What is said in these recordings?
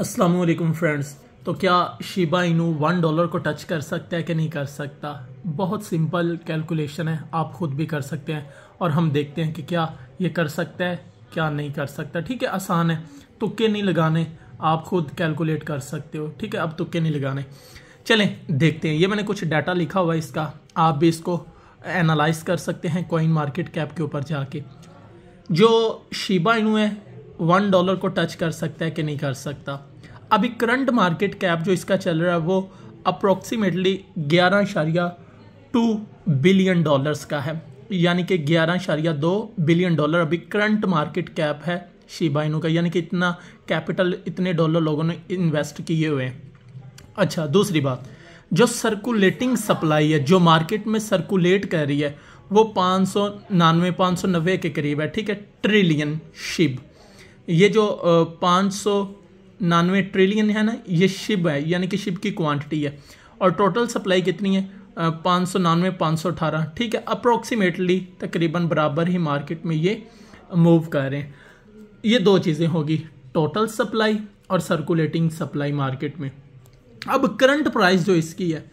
Aslam friends तो क्या Shiba Inu one dollar को टच कर सकता है कि नहीं कर सकता बहुत सिंपल कैलकुलेशन है आप खुद भी कर सकते हैं और हम देखते हैं कि क्या ये कर सकता है क्या नहीं कर सकता ठीक है आसान है तुक्के नहीं लगाने आप खुद कैलकुलेट कर सकते हो ठीक है अब तुक्के नहीं लगाने चलें देखते हैं ये मैंने कुछ डाटा लिखा हुआ है इसका आप भी इसको एनालाइज कर सकते हैं कॉइन मार्केट कैप के ऊपर जाके जो शिबा इनू है वन डॉलर को टच कर सकता है कि नहीं कर सकता अभी करंट मार्केट कैप जो इसका चल रहा है वो अप्रोक्सीमेटली ग्यारह इशारिया टू बिलियन डॉलर्स का है यानी कि ग्यारह इशारिया दो बिलियन डॉलर अभी करंट मार्केट कैप है शिबाइनू का यानी कि इतना कैपिटल इतने डॉलर लोगों ने इन्वेस्ट किए हुए हैं अच्छा दूसरी बात जो सर्कुलेटिंग सप्लाई है जो मार्केट में सर्कुलेट कर रही है वो पाँच सौ नानवे पाँच सौ नब्बे के करीब है ठीक है ट्रिलियन शिब ये जो पाँच सौ नानवे ट्रिलियन है ना ये शिप है यानी कि शिप की क्वांटिटी है और टोटल सप्लाई कितनी है पाँच सौ नानवे पाँच सौ अठारह ठीक है अप्रोक्सीमेटली तकरीबन बराबर ही मार्केट में ये मूव कर रहे हैं ये दो चीज़ें होगी टोटल सप्लाई और सर्कुलेटिंग सप्लाई मार्केट में अब करंट प्राइस जो इसकी है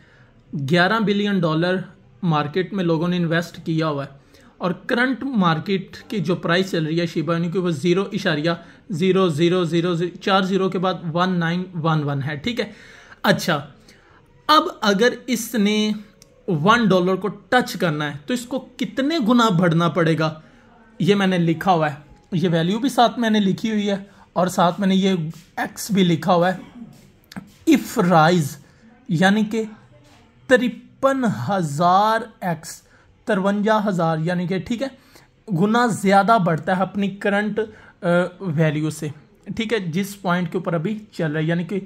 11 बिलियन डॉलर मार्केट में लोगों ने इन्वेस्ट किया हुआ है और करंट मार्केट की जो प्राइस चल रही है शिबा इनू की वो ज़ीरो इशारिया ज़ीरो ज़ीरो ज़ीरो चार ज़ीरो के बाद वन नाइन वन वन है ठीक है अच्छा अब अगर इसने वन डॉलर को टच करना है तो इसको कितने गुना बढ़ना पड़ेगा ये मैंने लिखा हुआ है ये वैल्यू भी साथ मैंने लिखी हुई है और साथ मैंने ये एक्स भी लिखा हुआ है इफ़ राइज यानी कि तिरपन हज़ार एक्स तिरवंजा हज़ार यानी कि ठीक है गुना ज़्यादा बढ़ता है अपनी करंट वैल्यू से ठीक है जिस पॉइंट के ऊपर अभी चल रहा है यानी कि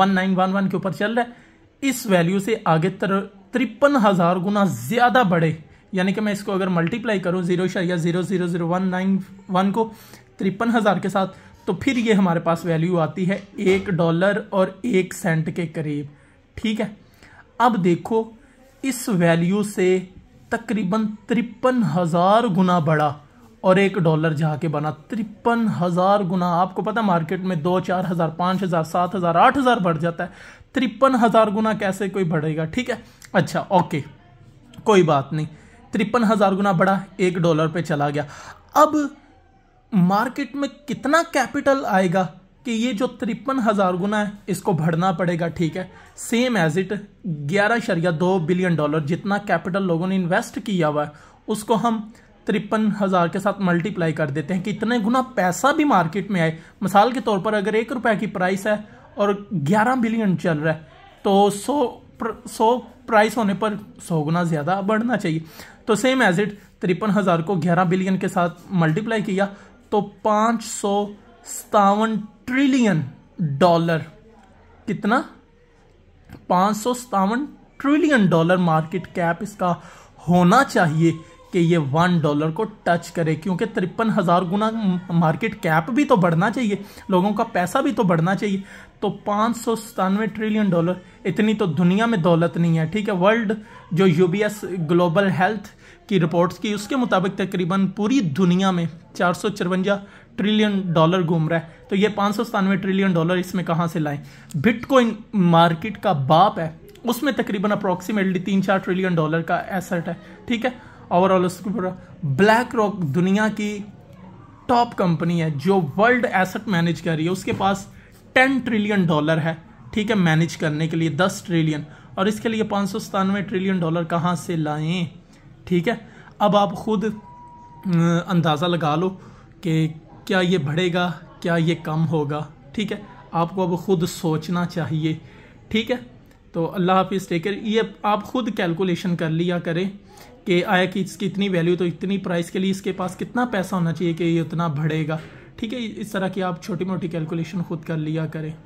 वन नाइन वन वन के ऊपर चल रहा है इस वैल्यू से आगे तर तिरपन हज़ार गुना ज़्यादा बढ़े यानी कि मैं इसको अगर मल्टीप्लाई करूँ जीरो या zero zero zero one nine one को तिरपन हज़ार के साथ तो फिर ये हमारे पास वैल्यू आती है एक डॉलर और एक सेंट के करीब ठीक है अब देखो इस वैल्यू से तकरीबन तिरपन हज़ार गुना बढ़ा और एक डॉलर जहाँ के बना तिरपन हज़ार गुना आपको पता मार्केट में दो चार हज़ार पाँच हज़ार सात हज़ार आठ हज़ार बढ़ जाता है तिरपन हज़ार गुना कैसे कोई बढ़ेगा ठीक है अच्छा ओके कोई बात नहीं तिरपन हज़ार गुना बढ़ा एक डॉलर पे चला गया अब मार्केट में कितना कैपिटल आएगा कि ये जो तिरपन हज़ार गुना है इसको भरना पड़ेगा ठीक है सेम एज इट ग्यारह शरिया दो बिलियन डॉलर जितना कैपिटल लोगों ने इन्वेस्ट किया हुआ है उसको हम तिरपन हज़ार के साथ मल्टीप्लाई कर देते हैं कि इतने गुना पैसा भी मार्केट में आए मिसाल के तौर पर अगर एक रुपये की प्राइस है और ग्यारह बिलियन चल रहा है तो सौ सौ प्राइस होने पर सौ गुना ज़्यादा बढ़ना चाहिए तो सेम एज इट तिरपन हज़ार को ग्यारह बिलियन के साथ मल्टीप्लाई किया तो पाँच सौ सतावन ट्रिलियन डॉलर कितना पाँच सौ सतावन ट्रिलियन डॉलर मार्केट कैप इसका होना चाहिए कि ये वन डॉलर को टच करे क्योंकि तिरपन हज़ार गुना मार्केट कैप भी तो बढ़ना चाहिए लोगों का पैसा भी तो बढ़ना चाहिए तो पाँच सौ सतानवे ट्रिलियन डॉलर इतनी तो दुनिया में दौलत नहीं है ठीक है वर्ल्ड जो U B S global health की रिपोर्ट्स की उसके मुताबिक तकरीबन पूरी दुनिया में चार सौ चरवंजा ट्रिलियन डॉलर घूम रहा है तो ये पाँच सौ सतानवे ट्रिलियन डॉलर इसमें कहाँ से लाएं बिटकॉइन मार्केट का बाप है उसमें तकरीबन अप्रॉक्सीमेटली तीन चार ट्रिलियन डॉलर का एसेट है ठीक है ओवरऑल उसके ऊपर ब्लैक रॉक दुनिया की टॉप कंपनी है जो वर्ल्ड एसेट मैनेज कर रही है उसके पास टेन ट्रिलियन डॉलर है ठीक है मैनेज करने के लिए दस ट्रिलियन और इसके लिए पाँच सौ सतानवे ट्रिलियन डॉलर कहाँ से लाएं ठीक है अब आप खुद अंदाज़ा लगा लो कि क्या ये बढ़ेगा क्या ये कम होगा ठीक है आपको अब खुद सोचना चाहिए ठीक है तो अल्लाह हाफिज़ टेकर ये आप खुद कैलकुलेशन कर लिया करें कि आया कि इसकी इतनी वैल्यू तो इतनी प्राइस के लिए इसके पास कितना पैसा होना चाहिए कि ये उतना बढ़ेगा ठीक है इस तरह की आप छोटी मोटी कैलकुलेशन खुद कर लिया करें